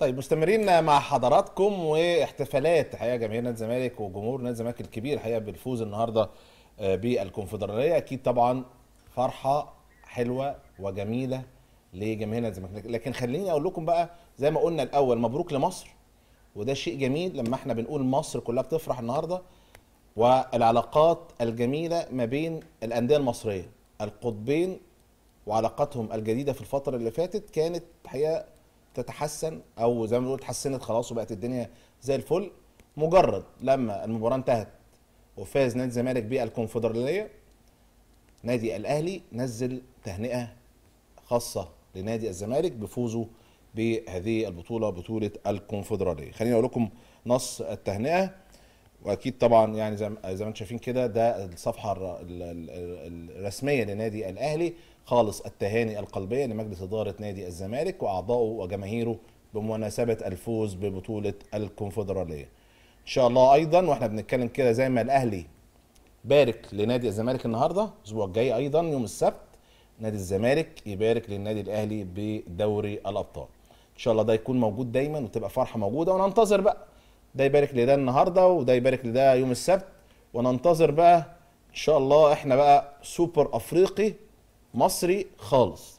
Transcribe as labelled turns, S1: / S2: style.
S1: طيب مستمرين مع حضراتكم واحتفالات حقيقه جماهير نادي الزمالك وجمهور نادي الزمالك الكبير حقيقه بالفوز النهارده آه، بالكونفدراليه اكيد طبعا فرحه حلوه وجميله لجماهير نادي الزمالك لكن خليني اقول لكم بقى زي ما قلنا الاول مبروك لمصر وده شيء جميل لما احنا بنقول مصر كلها بتفرح النهارده والعلاقات الجميله ما بين الانديه المصريه القطبين وعلاقاتهم الجديده في الفتره اللي فاتت كانت حقيقه تتحسن او زي ما بنقول اتحسنت خلاص وبقت الدنيا زي الفل مجرد لما المباراه انتهت وفاز نادي الزمالك بالكونفدراليه نادي الاهلي نزل تهنئه خاصه لنادي الزمالك بفوزه بهذه البطوله بطوله الكونفدراليه خليني اقول لكم نص التهنئه واكيد طبعا يعني زي ما انتم شايفين كده ده الصفحه الرسميه لنادي الاهلي خالص التهاني القلبيه لمجلس اداره نادي الزمالك واعضائه وجماهيره بمناسبه الفوز ببطوله الكونفدراليه. ان شاء الله ايضا واحنا بنتكلم كده زي ما الاهلي بارك لنادي الزمالك النهارده الاسبوع الجاي ايضا يوم السبت نادي الزمالك يبارك للنادي الاهلي بدوري الابطال. ان شاء الله ده يكون موجود دايما وتبقى فرحه موجوده وننتظر بقى ده يبارك لده النهارده وده يبارك لده يوم السبت وننتظر بقى ان شاء الله احنا بقى سوبر افريقي مصري خالص